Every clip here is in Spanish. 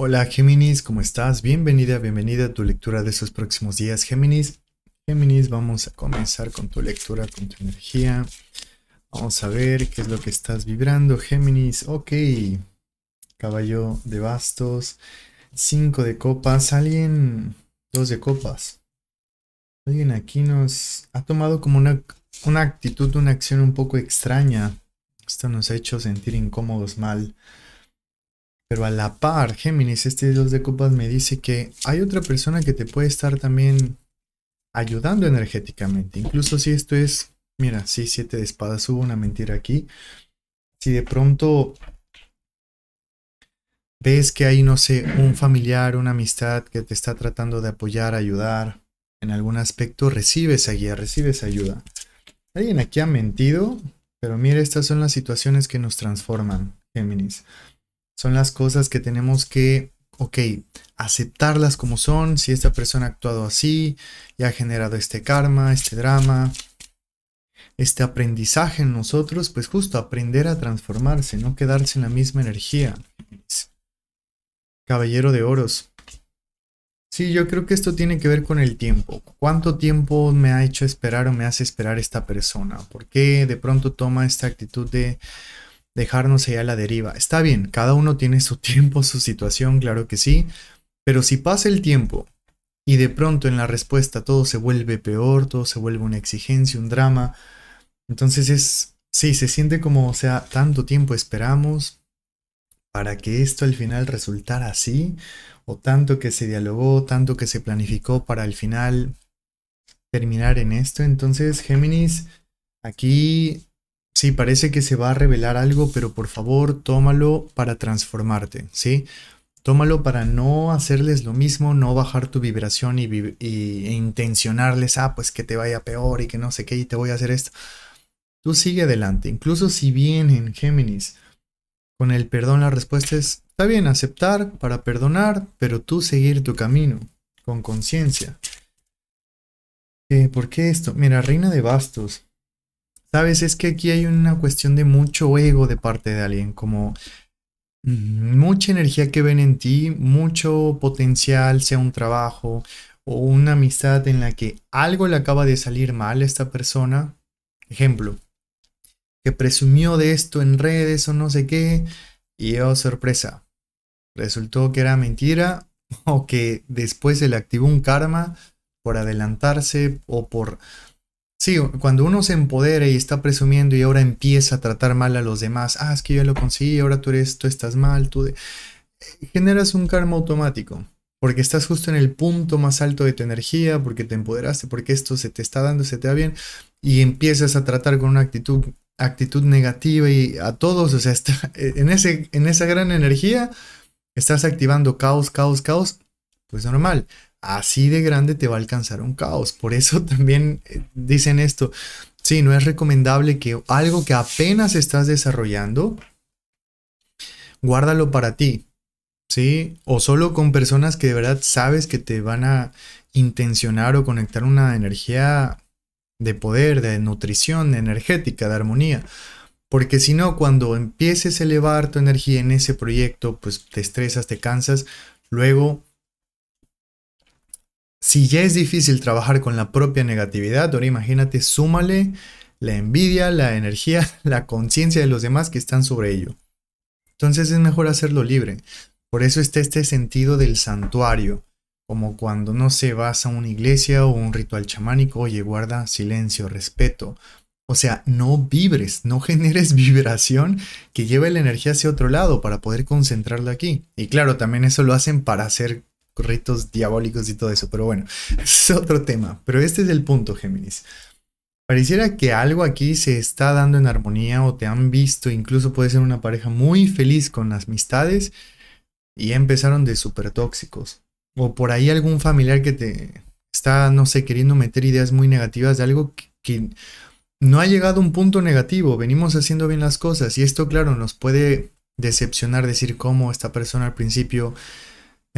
Hola Géminis, ¿cómo estás? Bienvenida, bienvenida a tu lectura de estos próximos días, Géminis. Géminis, vamos a comenzar con tu lectura, con tu energía. Vamos a ver qué es lo que estás vibrando, Géminis. Ok, caballo de bastos, cinco de copas, alguien, dos de copas. Alguien aquí nos ha tomado como una, una actitud, una acción un poco extraña. Esto nos ha hecho sentir incómodos mal. Pero a la par, Géminis, este Dios de Copas me dice que hay otra persona que te puede estar también ayudando energéticamente. Incluso si esto es, mira, sí, siete de espadas, hubo una mentira aquí. Si de pronto ves que hay, no sé, un familiar, una amistad que te está tratando de apoyar, ayudar en algún aspecto, recibes guía, recibes ayuda. Alguien aquí ha mentido, pero mira, estas son las situaciones que nos transforman, Géminis son las cosas que tenemos que, ok, aceptarlas como son, si esta persona ha actuado así y ha generado este karma, este drama, este aprendizaje en nosotros, pues justo aprender a transformarse, no quedarse en la misma energía. Caballero de Oros. Sí, yo creo que esto tiene que ver con el tiempo. ¿Cuánto tiempo me ha hecho esperar o me hace esperar esta persona? ¿Por qué de pronto toma esta actitud de dejarnos allá a la deriva. Está bien, cada uno tiene su tiempo, su situación, claro que sí, pero si pasa el tiempo y de pronto en la respuesta todo se vuelve peor, todo se vuelve una exigencia, un drama, entonces es, sí, se siente como, o sea, tanto tiempo esperamos para que esto al final resultara así, o tanto que se dialogó, tanto que se planificó para al final terminar en esto. Entonces, Géminis, aquí Sí, parece que se va a revelar algo, pero por favor tómalo para transformarte, ¿sí? Tómalo para no hacerles lo mismo, no bajar tu vibración y, e intencionarles, ah, pues que te vaya peor y que no sé qué y te voy a hacer esto. Tú sigue adelante, incluso si en Géminis con el perdón, la respuesta es, está bien aceptar para perdonar, pero tú seguir tu camino con conciencia. Eh, ¿Por qué esto? Mira, Reina de Bastos, Sabes, es que aquí hay una cuestión de mucho ego de parte de alguien, como mm, mucha energía que ven en ti, mucho potencial, sea un trabajo o una amistad en la que algo le acaba de salir mal a esta persona. Ejemplo, que presumió de esto en redes o no sé qué, y oh sorpresa, resultó que era mentira o que después se le activó un karma por adelantarse o por Sí, cuando uno se empodera y está presumiendo y ahora empieza a tratar mal a los demás, ah, es que yo lo conseguí, ahora tú eres, tú estás mal, tú... Eh, generas un karma automático, porque estás justo en el punto más alto de tu energía, porque te empoderaste, porque esto se te está dando, se te da bien, y empiezas a tratar con una actitud, actitud negativa y a todos, o sea, eh, en, ese, en esa gran energía, estás activando caos, caos, caos, pues normal así de grande te va a alcanzar un caos. Por eso también eh, dicen esto. Sí, no es recomendable que algo que apenas estás desarrollando, guárdalo para ti, ¿sí? O solo con personas que de verdad sabes que te van a intencionar o conectar una energía de poder, de nutrición, de energética, de armonía. Porque si no, cuando empieces a elevar tu energía en ese proyecto, pues te estresas, te cansas, luego si ya es difícil trabajar con la propia negatividad, ahora imagínate, súmale la envidia, la energía, la conciencia de los demás que están sobre ello. Entonces es mejor hacerlo libre. Por eso está este sentido del santuario, como cuando no se vas a una iglesia o un ritual chamánico, oye, guarda silencio, respeto. O sea, no vibres, no generes vibración que lleve la energía hacia otro lado para poder concentrarla aquí. Y claro, también eso lo hacen para hacer ritos diabólicos y todo eso, pero bueno, es otro tema. Pero este es el punto, Géminis. Pareciera que algo aquí se está dando en armonía o te han visto, incluso puede ser una pareja muy feliz con las amistades y empezaron de súper tóxicos. O por ahí algún familiar que te está, no sé, queriendo meter ideas muy negativas de algo que, no ha llegado a un punto negativo, venimos haciendo bien las cosas y esto, claro, nos puede decepcionar, decir cómo esta persona al principio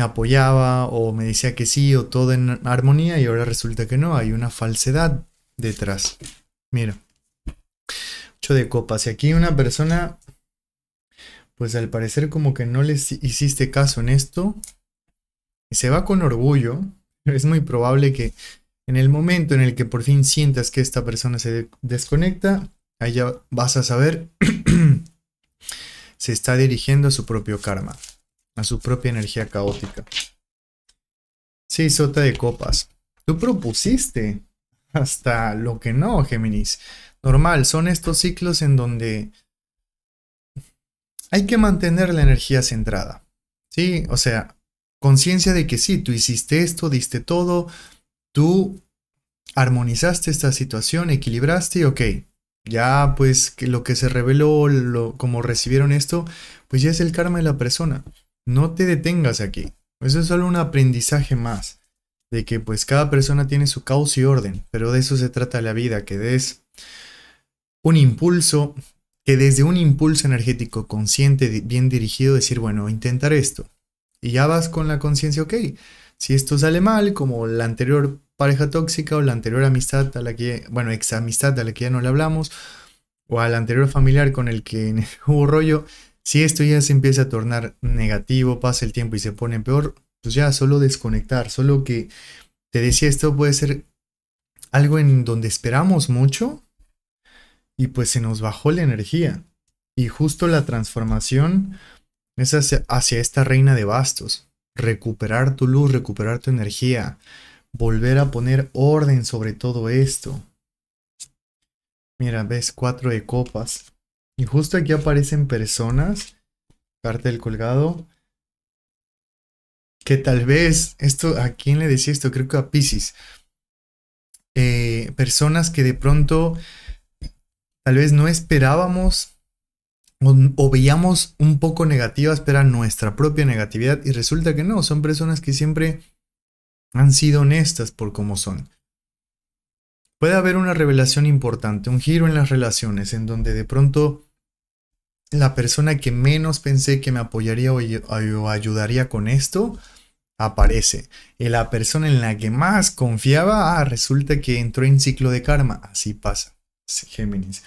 apoyaba o me decía que sí o todo en armonía y ahora resulta que no, hay una falsedad detrás. Mira, mucho de copas. Y aquí una persona, pues al parecer como que no les hiciste caso en esto y se va con orgullo, es muy probable que en el momento en el que por fin sientas que esta persona se desconecta, ahí ya vas a saber, se está dirigiendo a su propio karma a su propia energía caótica. Sí, sota de copas. Tú propusiste hasta lo que no, Géminis. Normal, son estos ciclos en donde hay que mantener la energía centrada. Sí, o sea, conciencia de que sí, tú hiciste esto, diste todo, tú armonizaste esta situación, equilibraste y ok, ya pues que lo que se reveló, lo, como recibieron esto, pues ya es el karma de la persona no te detengas aquí. Eso es solo un aprendizaje más, de que pues cada persona tiene su caos y orden, pero de eso se trata la vida, que des un impulso, que desde un impulso energético consciente, bien dirigido, decir, bueno, intentar esto. Y ya vas con la conciencia, ok, si esto sale mal, como la anterior pareja tóxica o la anterior amistad a la que, bueno, ex amistad a la que ya no le hablamos, o al anterior familiar con el que hubo rollo, si esto ya se empieza a tornar negativo, pasa el tiempo y se pone peor, pues ya solo desconectar, solo que te decía esto puede ser algo en donde esperamos mucho y pues se nos bajó la energía. Y justo la transformación es hacia, esta reina de bastos, recuperar tu luz, recuperar tu energía, volver a poner orden sobre todo esto. Mira, ves cuatro de copas. Y justo aquí aparecen personas, del colgado, que tal vez, esto, ¿a quién le decía esto? Creo que a Pisces. Eh, personas que de pronto tal vez no esperábamos o, veíamos un poco negativas, pero nuestra propia negatividad y resulta que no, son personas que siempre han sido honestas por cómo son. Puede haber una revelación importante, un giro en las relaciones en donde de pronto la persona que menos pensé que me apoyaría o ayudaría con esto aparece. Y la persona en la que más confiaba, ah, resulta que entró en ciclo de karma. Así pasa, Géminis.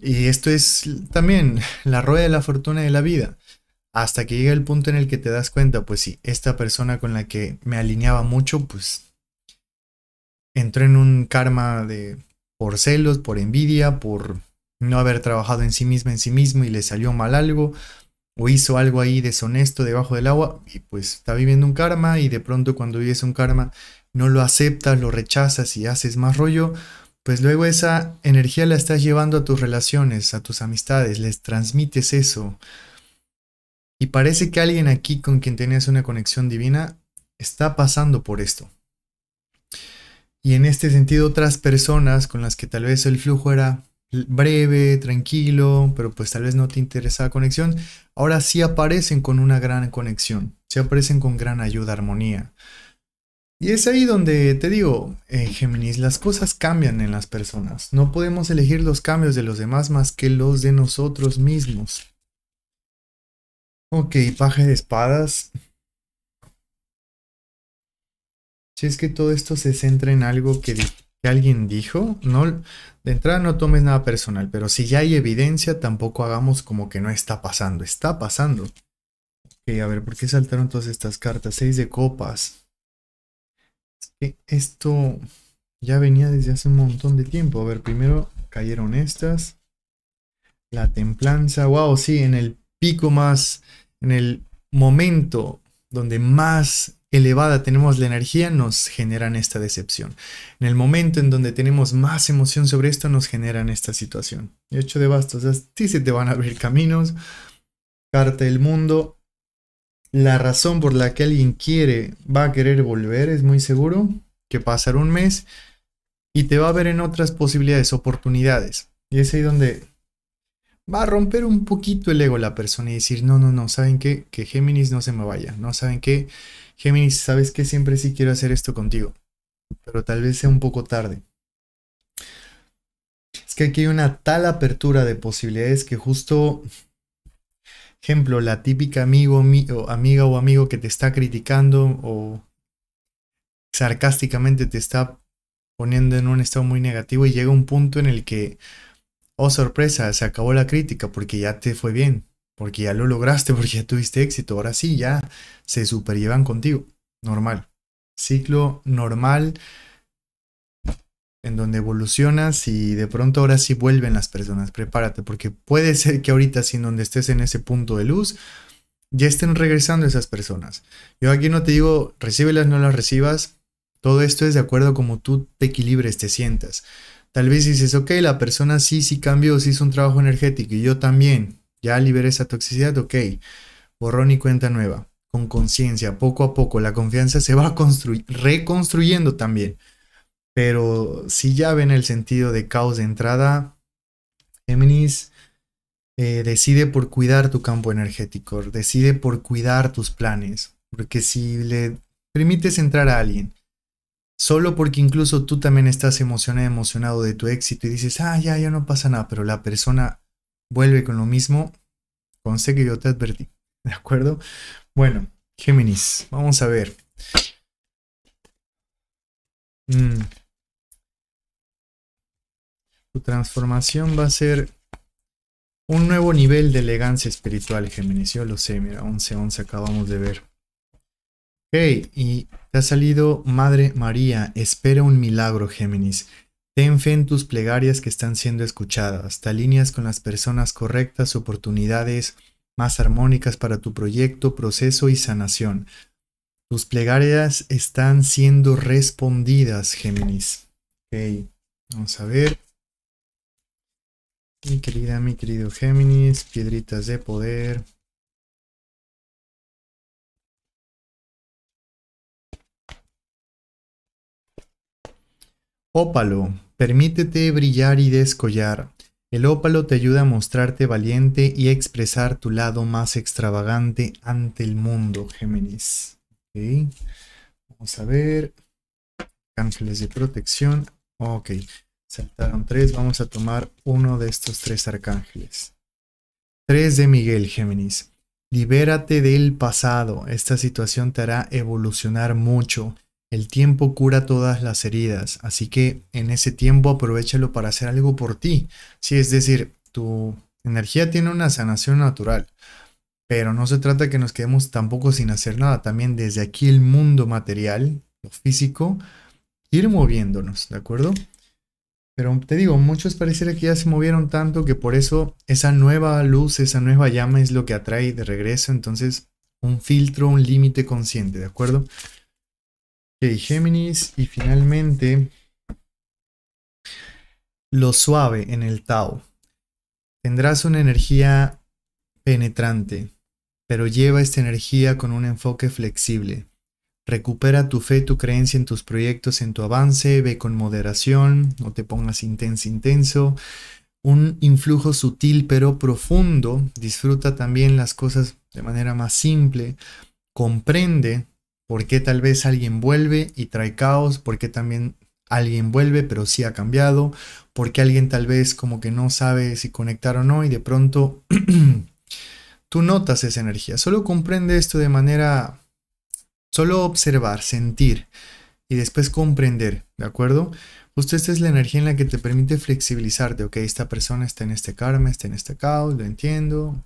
Y esto es también la rueda de la fortuna de la vida. Hasta que llega el punto en el que te das cuenta, pues sí, esta persona con la que me alineaba mucho, pues entró en un karma de por celos, por envidia, por no haber trabajado en sí misma, en sí mismo y le salió mal algo o hizo algo ahí deshonesto debajo del agua y pues está viviendo un karma y de pronto cuando vives un karma no lo aceptas, lo rechazas y haces más rollo, pues luego esa energía la estás llevando a tus relaciones, a tus amistades, les transmites eso. Y parece que alguien aquí con quien tenías una conexión divina está pasando por esto. Y en este sentido otras personas con las que tal vez el flujo era breve, tranquilo, pero pues tal vez no te interesa la conexión, ahora sí aparecen con una gran conexión, sí aparecen con gran ayuda, armonía. Y es ahí donde te digo, eh, Géminis, las cosas cambian en las personas. No podemos elegir los cambios de los demás más que los de nosotros mismos. Ok, paje de espadas. Si es que todo esto se centra en algo que que alguien dijo, no, de entrada no tomes nada personal, pero si ya hay evidencia, tampoco hagamos como que no está pasando, está pasando. Ok, a ver, ¿por qué saltaron todas estas cartas? Seis de copas. que esto ya venía desde hace un montón de tiempo. A ver, primero cayeron estas. La templanza, wow, sí, en el pico más, en el momento donde más elevada tenemos la energía, nos generan esta decepción. En el momento en donde tenemos más emoción sobre esto, nos generan esta situación. Hecho hecho de bastos, a se te van a abrir caminos. Carta del mundo. La razón por la que alguien quiere, va a querer volver, es muy seguro que pasar un mes y te va a ver en otras posibilidades, oportunidades. Y es ahí donde va a romper un poquito el ego la persona y decir, no, no, no, ¿saben qué? Que Géminis no se me vaya, ¿no? ¿Saben qué? Géminis, ¿sabes qué? Siempre sí quiero hacer esto contigo, pero tal vez sea un poco tarde. Es que aquí hay una tal apertura de posibilidades que justo, ejemplo, la típica amigo, o amiga o amigo que te está criticando o sarcásticamente te está poniendo en un estado muy negativo y llega un punto en el que oh sorpresa, se acabó la crítica porque ya te fue bien, porque ya lo lograste, porque ya tuviste éxito, ahora sí, ya se superllevan contigo. Normal. Ciclo normal en donde evolucionas y de pronto ahora sí vuelven las personas, prepárate, porque puede ser que ahorita, sin donde estés en ese punto de luz, ya estén regresando esas personas. Yo aquí no te digo, recíbelas, no las recibas, todo esto es de acuerdo como tú te equilibres, te sientas. Tal vez dices, ok, la persona sí, sí cambió, sí hizo un trabajo energético y yo también. Ya liberé esa toxicidad, ok. Borrón y cuenta nueva, con conciencia, poco a poco. La confianza se va reconstruyendo también. Pero si ya ven el sentido de caos de entrada, Géminis eh, decide por cuidar tu campo energético, decide por cuidar tus planes. Porque si le permites entrar a alguien Solo porque incluso tú también estás emocionado, emocionado de tu éxito y dices, ah, ya, ya no pasa nada, pero la persona vuelve con lo mismo, sé que yo te advertí, ¿de acuerdo? Bueno, Géminis, vamos a ver. Mm. Tu transformación va a ser un nuevo nivel de elegancia espiritual, Géminis, yo lo sé, mira, 11-11 acabamos de ver. Ok, y te ha salido Madre María, espera un milagro, Géminis. Ten fe en tus plegarias que están siendo escuchadas. Te alineas con las personas correctas, oportunidades más armónicas para tu proyecto, proceso y sanación. Tus plegarias están siendo respondidas, Géminis. Ok, vamos a ver. Mi querida, mi querido Géminis, piedritas de poder. Ópalo, permítete brillar y descollar. El ópalo te ayuda a mostrarte valiente y a expresar tu lado más extravagante ante el mundo, Géminis. Vamos a ver. Ángeles de protección. Ok. Saltaron tres. Vamos a tomar uno de estos tres arcángeles. Tres de Miguel, Géminis. Libérate del pasado. Esta situación te hará evolucionar mucho el tiempo cura todas las heridas, así que en ese tiempo aprovechalo para hacer algo por ti. Sí, es decir, tu energía tiene una sanación natural, pero no se trata que nos quedemos tampoco sin hacer nada. También desde aquí el mundo material, lo físico, ir moviéndonos, ¿de acuerdo? Pero te digo, muchos pareciera que ya se movieron tanto que por eso esa nueva luz, esa nueva llama es lo que atrae de regreso. Entonces, un filtro, un límite consciente, ¿de acuerdo? Géminis. Y finalmente, lo suave en el Tao. Tendrás una energía penetrante, pero lleva esta energía con un enfoque flexible. Recupera tu fe, tu creencia en tus proyectos, en tu avance, ve con moderación, no te pongas intenso, intenso. Un influjo sutil pero profundo, disfruta también las cosas de manera más simple, comprende por qué tal vez alguien vuelve y trae caos, por qué también alguien vuelve pero sí ha cambiado, por qué alguien tal vez como que no sabe si conectar o no y de pronto tú notas esa energía. Solo comprende esto de manera, solo observar, sentir y después comprender, ¿de acuerdo? Usted esta es la energía en la que te permite flexibilizarte, ok, esta persona está en este karma, está en este caos, lo entiendo,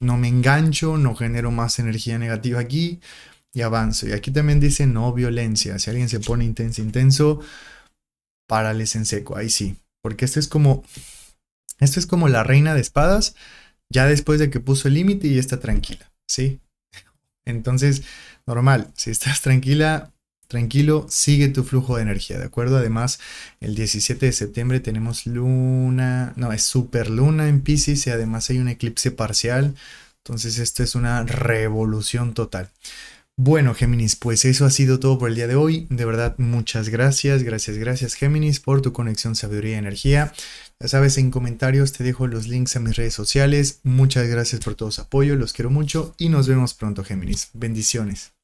no me engancho, no genero más energía negativa aquí, y avanzo. Y aquí también dice no violencia. Si alguien se pone intenso, intenso, Parales en seco. Ahí sí. Porque esto es como. Esto es como la reina de espadas. Ya después de que puso el límite y está tranquila. ¿Sí? Entonces, normal. Si estás tranquila, Tranquilo, sigue tu flujo de energía, ¿de acuerdo? Además, el 17 de septiembre tenemos luna, no, es super luna en Pisces y además hay un eclipse parcial. Entonces, esto es una revolución total. Bueno, Géminis, pues eso ha sido todo por el día de hoy. De verdad, muchas gracias, gracias, gracias, Géminis, por tu conexión, sabiduría y energía. Ya sabes, en comentarios te dejo los links a mis redes sociales. Muchas gracias por todo su apoyo, los quiero mucho y nos vemos pronto, Géminis. Bendiciones.